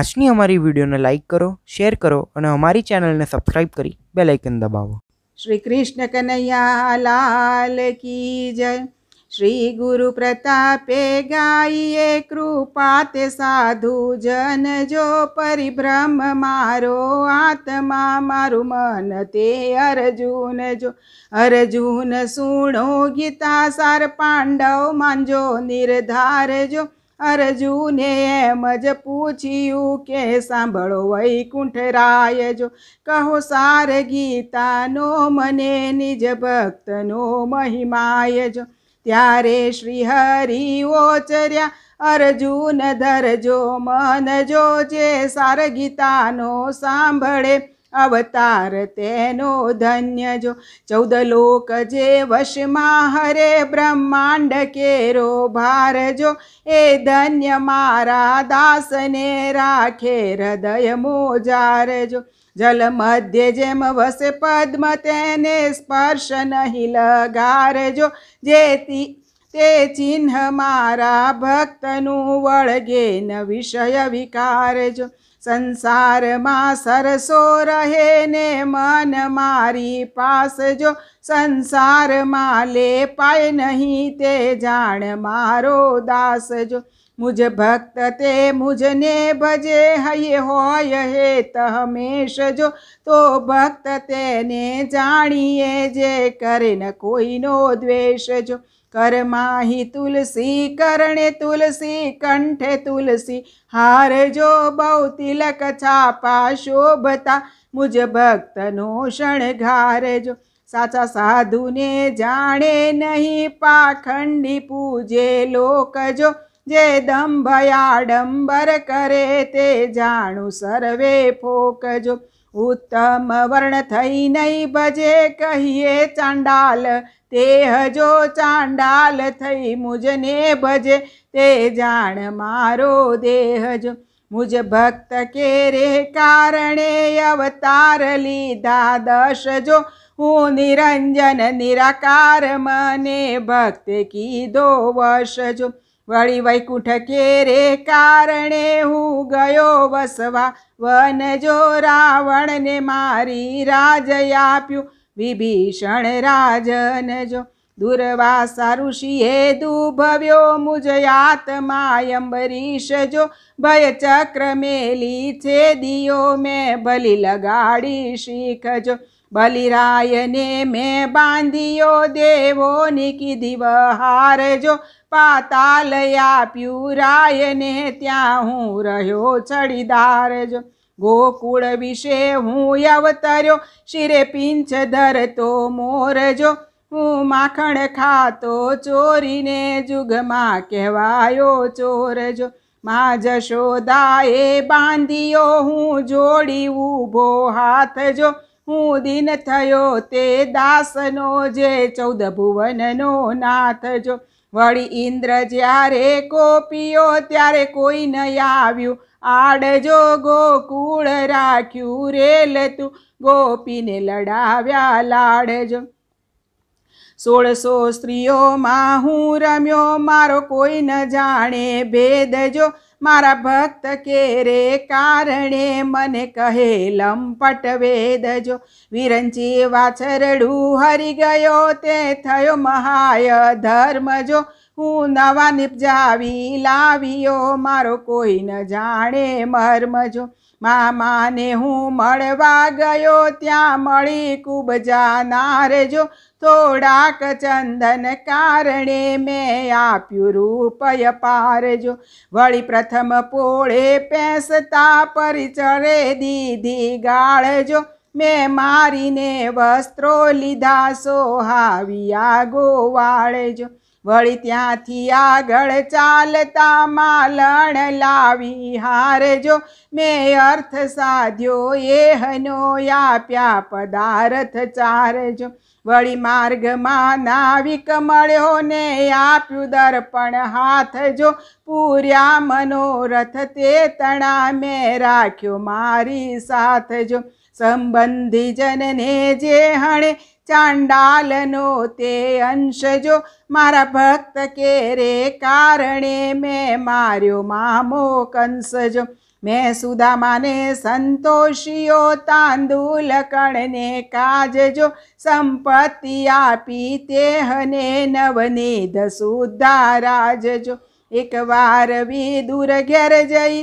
आजनी अमरी वीडियो ने लाइक करो शेयर करो और अमरी चैनल ने सब्सक्राइब कर बेलाइकन दबावो श्री कृष्ण कन्हैया लाल की जय श्री गुरु प्रतापे गाइए कृपाते साधु जन जो परिभ्रम मारो आत्मा मारु मन ते अर्जुन जो अर्जुन सुनो गीता सार पांडव मांजो निर्धार जो અર્જુને એમ જ પૂછ્યું કે સાંભળો વૈકુંઠરાય જો કહો સાર ગીતાનો મને નિજ ભક્તનો મહિમાય જો ત્યારે શ્રી હરિ ઓચર્યા અર્જુન ધરજો મન જો જે સાર ગીતાનો સાંભળે અવતાર તેનો ધન્ય જો ચૌદ લોક જે વશમાં હરે બ્રહ્માંડ કેરો ભાર જો એ ધન્ય મારા દાસને રાખે હૃદય મોજાર જો જલ મધ્ય જેમ વસે પદ્મ તેને સ્પર્શ નહીં લગારજો જેથી તે ચિહ્ન મારા ભક્તનું વળગે ન વિષય વિકારજો સંસારમાં સરસો રહે ને મન મારી પાસ જો સંસારમાં લે પાય નહીં તે જાણ મારો દાસ જો મુજ ભક્ત તે મુજને ભજે હૈ હોય હે તમેશ જો તો ભક્ત તેને જાણીએ જે કરે ન કોઈનો દ્વેષ જો કરમાહી તુલસી કરણે તુલસી કંઠે તુલસી હાર જો બહુ તિલક છાપા શોભતા મુજ ભક્તનો શણગાર જો સાચા સાધુને જાણે નહીં પાખંડી પૂજે લોક જો જે દંભયાડંબર કરે તે જાણું સર્વે ફોકજો ઉત્તમ વર્ણ થઈ નહીં ભજે કહીએ ચાંડાલ તે હજો ચાંડાલ થઈ મુજને ભજે તે જાણ મારો દેહ જો મુજ ભક્ત કે રે કારણે અવતાર લીધા દશ જો હું નિરંજન નિરાકાર મને ભક્ત કીધો વશ જો વળી વૈકુંઠ કેરે કારણે હું ગયો વસવા વન જો રાવણને મારી રાજ આપ્યું વિભીષણ રાજન જો દુર્વાસા ઋષિએ દુભવ્યો મુજ આત્માયંબરીશ જો ભય ચક્ર મેલી છે દિયો મેં બલિ લગાડી શીખજો બલિરાયને મેં બાંધ્યો દેવો દેવોની કીધી વહારજો પાતાલ આપ્યું રાયને ત્યાં હું રહ્યો ચડીદારજો ગોકુળ વિશે હું અવતર્યો શિરે પિંચ ધરતો મોરજો હું માખણ ખાતો ચોરીને જુગમાં કહેવાયો ચોરજો માં જશોદાએ બાંધ્યો હું જોડી ઊભો હાથ જો હું દિન થયો તે દાસનો જે ચૌદ ભુવનનો નાથ જો વળી ઇન્દ્ર જ્યારે કોપીઓ ત્યારે કોઈ ન આવ્યું આડજો ગોકુળ રાખ્યું રેલ તું ગોપીને લડાવ્યા લાડજો સોળસો સ્ત્રીઓમાં હું રમ્યો મારો કોઈ ન જાણે ભેદ જો મારા ભક્ત કે રે કારણે મને કહે લંપટ વેદ જો વિરંચી વાછરડું હરી ગયો તે થયો મહાય ધર્મ જો હું નવા નિપજાવી લાવ્યો મારો કોઈ ન જાણે મર્મજો જો મામાને હું મળવા ગયો ત્યાં મળી કુબજા નારજો થોડાક ચંદન કારણે મેં આપ્યું રૂપય પારજો વળી પ્રથમ પોળે પેસતા પરિચરે દીધી ગાળજો મેં મારીને વસ્ત્રો લીધા સોહાવ્યા ગોવાળજો વળી ત્યાંથી આગળ ચાલતા માલણ લાવી હારજો મેં અર્થ સાધ્યો એહનો આપ્યા પદાર્થ ચારજો વળી માર્ગમાં નાવિક મળ્યો ને આપ્યું દર્પણ હાથ જો પૂર્યા મનોરથ તે તણા મેં રાખ્યો મારી સાથ જો સંબંધી જનને જે હણે ચાંડાલનો તે અંશજો મારા ભક્ત કે રે કારણે મેં માર્યો મામો કંસજો મેં સુદામાને સંતોષીઓ તાંદૂલ કણને કાજજો સંપત્તિ આપી તે હને નવનીધ સુધા રાજજો એક એકવાર વિદુર ઘેર જઈ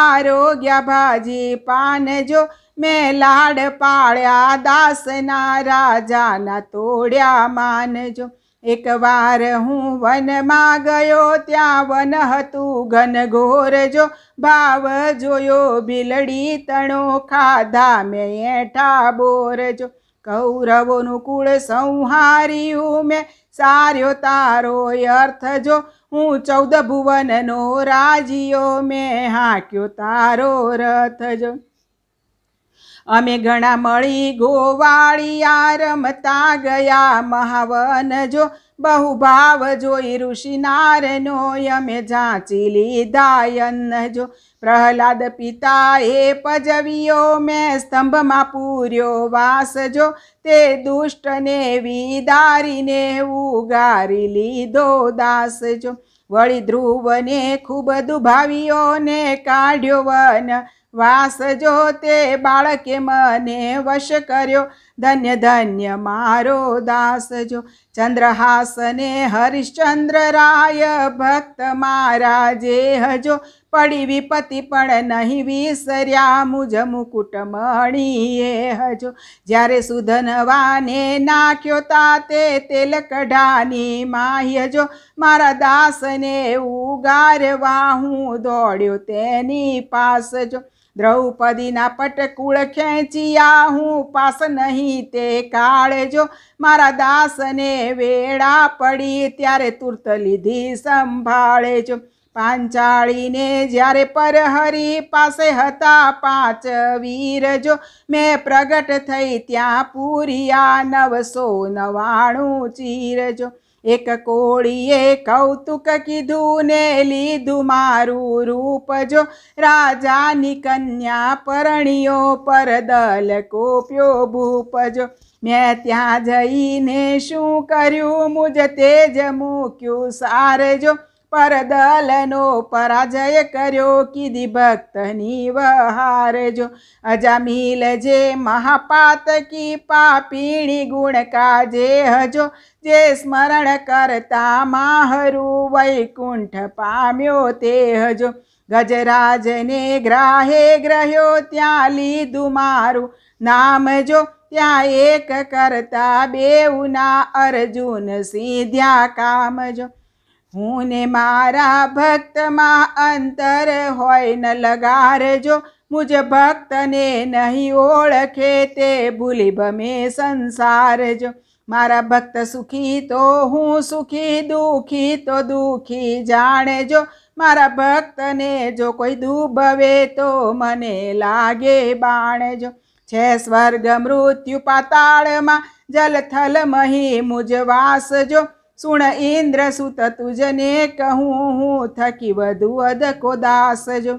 આરોગ્ય ભાજી પાનજો મેં લાડ પાળ્યા દાસના રાજાના તોડ્યા માનજો એકવાર હું વનમાં ગયો ત્યાં વન હતું ઘનઘોર જો ભાવ જોયો બિલડી તણો ખાધા મેં એઠા બોરજો કૌરવોનું કુળ સંહાર્યું મેં સાર્યો તારો અર્થ જો હું ચૌદ ભુવનનો રાજીઓ મેં હાંક્યો તારો રથ જો અમે ઘણા મળી ગોવાળી આ રમતા ગયા મહાવન જો બહુ ભાવ જોઈ ઋષિ નારનો અમે જાંચી લીધા અન્ન જો પ્રહલાદ પિતા એ પજવીઓ મેં સ્તંભમાં પૂર્યો વાસ જો તે દુષ્ટને વિદારીને ઉગારી લીધો દાસ જો વળી ધ્રુવને ખૂબ દુભાવ્યો કાઢ્યો વન વાસ જો તે બાળકે મને વશ કર્યો ધન્ય ધન્ય મારો દાસ જો ચંદ્રહાસને હરિશ્ચંદ્ર રાય ભક્ત મારા જે હજો પડી વિપતિ પણ નહીં વિસર્યા મુજ મુકુટમણીએ હજો જ્યારે સુધનવાને નાખ્યો તા તે તેલ કઢાની માહી હજો મારા દાસને ઉગારવા હું દોડ્યો તેની પાસ જો દ્રૌપદીના પટકુળ ખેંચિયા હું પાસ નહીં તે કાળજો મારા દાસને વેળા પડી ત્યારે તુર્ત લીધી સંભાળેજો પાંચાળીને જ્યારે પરહરી પાસે હતા પાંચ વીરજો મેં પ્રગટ થઈ ત્યાં પૂરિયા નવસો નવાણું ચીરજો એક કોળીએ કૌતુક કીધું ને લીધું મારું રૂપ જો રાજાની કન્યા પર દલ કોપ્યો ભૂપ જો મેં ત્યાં જઈને શું કર્યું મુજ તેજ મૂક્યું સારજો પરદલનો પરાજય કર્યો કીધી ભક્તની વહારજો અજામીલ જે મહાપાત મહાપાતકી પાપીણી ગુણ કાજે હજો જે સ્મરણ કરતા માહરુ વૈકુંઠ પામ્યો તે હજો ગજરાજને ગ્રાહે ગ્રહ્યો ત્યાં લીધું મારું નામ જો ત્યાં એક કરતા બેઉના અર્જુન સીધ્યા કામજો હું ને મારા ભક્તમાં અંતર હોય ન લગારજો મુજ ભક્તને નહીં ઓળખે તે ભૂલી ભમે સંસાર મારા ભક્ત સુખી તો હું સુખી દુઃખી તો દુખી જાણે મારા ભક્તને જો કોઈ દુભવે તો મને લાગે બાણે છે સ્વર્ગ મૃત્યુ પાતાળમાં જલથલ મહી મુજ વાસજો સુણ ઇન્દ્ર સુત તુજને કહું હું થકી વધુ અદકો દાસજો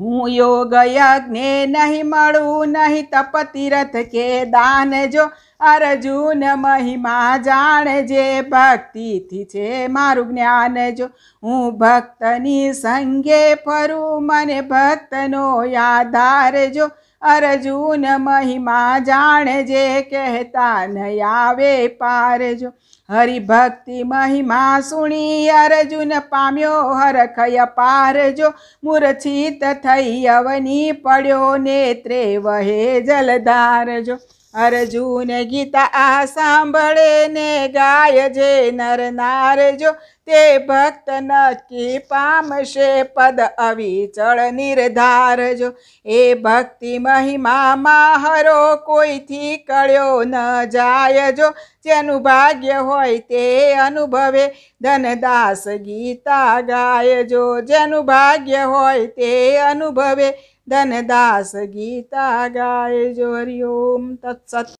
હું યોગ યજ્ઞે નહીં મળું નહીં તપતિરથ કે દાનજો અર્જુન મહિમા જાણે જે ભક્તિથી છે મારું જ્ઞાન જો હું ભક્તની સંગે ફરું મને ભક્તનો યાદાર જો અર્જુન મહિમા જાણે જે કહેતા ન આવે પારજો હરિભક્તિ મહિમા સુણી અર્જુન પામ્યો હરખય પારજો મૂર્છિત થઈ અવની પડ્યો નેત્રે વહે જલધારજો અર્જુન ગીતા આ સાંભળે ને ગાય જે નર નારજો તે ભક્ત નક્કી પામશે પદ અવિચળ નિર્ધારજો એ ભક્તિ મહિમા માહરો કોઈથી કળ્યો ન જાય જો જેનું ભાગ્ય હોય તે અનુભવે ધનદાસ ગીતા ગાય જો જેનું ભાગ્ય હોય તે અનુભવે ધનદાસ ગીતા ગાય જો હરિ ઓમ તત્સત